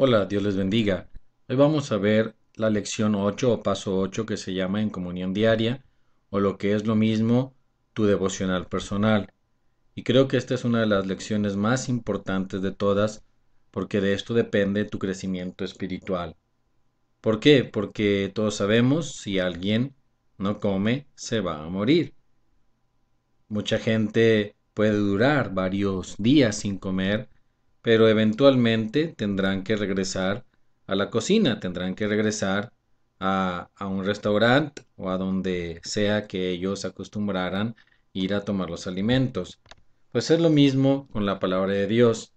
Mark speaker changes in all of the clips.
Speaker 1: Hola, Dios les bendiga. Hoy vamos a ver la lección 8 o paso 8 que se llama en comunión diaria o lo que es lo mismo tu devocional personal. Y creo que esta es una de las lecciones más importantes de todas porque de esto depende tu crecimiento espiritual. ¿Por qué? Porque todos sabemos si alguien no come se va a morir. Mucha gente puede durar varios días sin comer pero eventualmente tendrán que regresar a la cocina, tendrán que regresar a, un restaurante o a donde sea que ellos acostumbraran ir a tomar los alimentos. Pues es lo mismo con la palabra de Dios.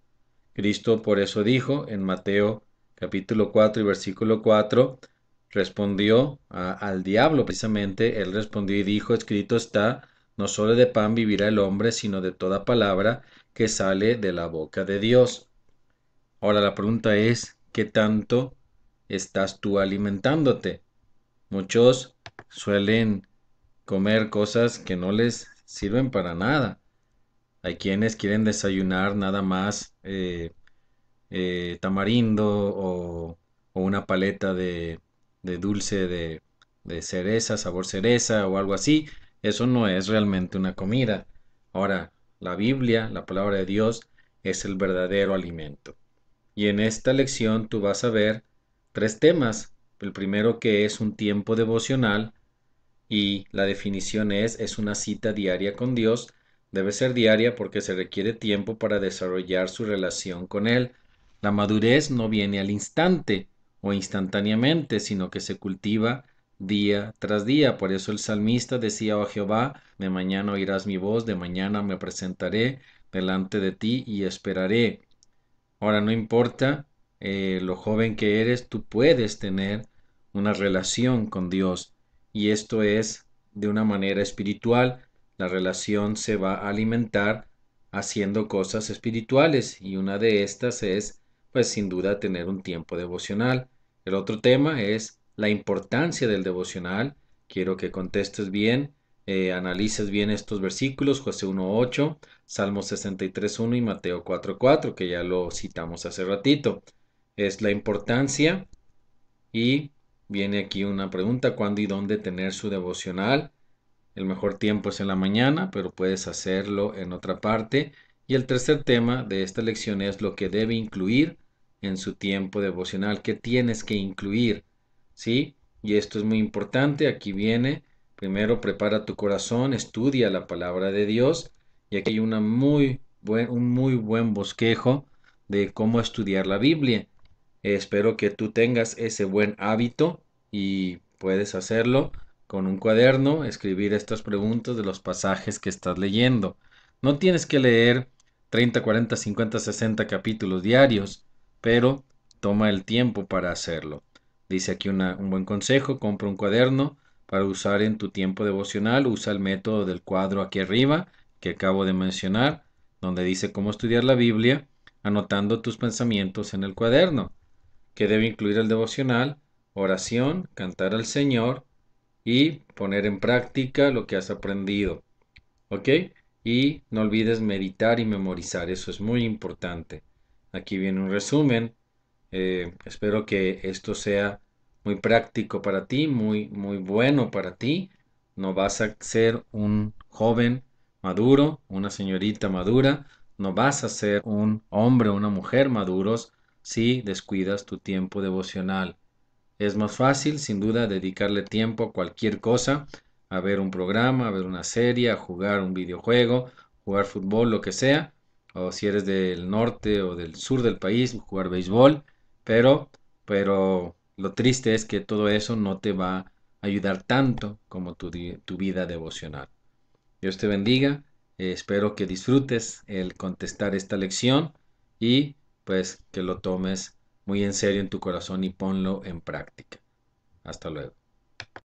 Speaker 1: Cristo por eso dijo en Mateo capítulo 4 y versículo 4, respondió al diablo precisamente, él respondió y dijo, escrito está, no solo de pan vivirá el hombre, sino de toda palabra que sale de la boca de Dios. Ahora la pregunta es, ¿qué tanto estás tú alimentándote? Muchos suelen comer cosas que no les sirven para nada. Hay quienes quieren desayunar nada más eh, eh, tamarindo o, una paleta de, dulce de cereza, sabor cereza o algo así. Eso no es realmente una comida. Ahora, la Biblia, la palabra de Dios, es el verdadero alimento. Y en esta lección tú vas a ver tres temas. El primero que es un tiempo devocional y la definición es es una cita diaria con Dios. Debe ser diaria porque se requiere tiempo para desarrollar su relación con Él. La madurez no viene al instante o instantáneamente, sino que se cultiva día tras día. Por eso el salmista decía, a oh Jehová, de mañana oirás mi voz, de mañana me presentaré delante de ti y esperaré. Ahora no importa eh, lo joven que eres, tú puedes tener una relación con Dios y esto es de una manera espiritual. La relación se va a alimentar haciendo cosas espirituales y una de estas es, pues sin duda, tener un tiempo devocional. El otro tema es la importancia del devocional. Quiero que contestes bien, eh, analices bien estos versículos, José 1.8, Salmo 63.1 y Mateo 4.4, que ya lo citamos hace ratito. Es la importancia y viene aquí una pregunta, ¿cuándo y dónde tener su devocional? El mejor tiempo es en la mañana, pero puedes hacerlo en otra parte. Y el tercer tema de esta lección es lo que debe incluir en su tiempo devocional. ¿Qué tienes que incluir ¿sí? Y esto es muy importante, aquí viene, primero prepara tu corazón, estudia la palabra de Dios, y aquí hay una muy un muy buen bosquejo de cómo estudiar la Biblia. Espero que tú tengas ese buen hábito y puedes hacerlo con un cuaderno, escribir estas preguntas de los pasajes que estás leyendo. No tienes que leer 30, 40, 50, 60 capítulos diarios, pero toma el tiempo para hacerlo. Dice aquí un buen consejo, compra un cuaderno para usar en tu tiempo devocional, usa el método del cuadro aquí arriba que acabo de mencionar, donde dice cómo estudiar la Biblia anotando tus pensamientos en el cuaderno, que debe incluir el devocional, oración, cantar al Señor y poner en práctica lo que has aprendido. ¿Ok? Y no olvides meditar y memorizar, eso es muy importante. Aquí viene un resumen eh, espero que esto sea muy práctico para ti, muy, muy bueno para ti. No vas a ser un joven maduro, una señorita madura, no vas a ser un hombre o una mujer maduros si descuidas tu tiempo devocional. Es más fácil, sin duda, dedicarle tiempo a cualquier cosa, a ver un programa, a ver una serie, a jugar un videojuego, jugar fútbol, lo que sea, o si eres del norte o del sur del país, jugar béisbol, pero, pero lo triste es que todo eso no te va a ayudar tanto como tu, vida devocional. Dios te bendiga. Eh, espero que disfrutes el contestar esta lección y pues que lo tomes muy en serio en tu corazón y ponlo en práctica. Hasta luego.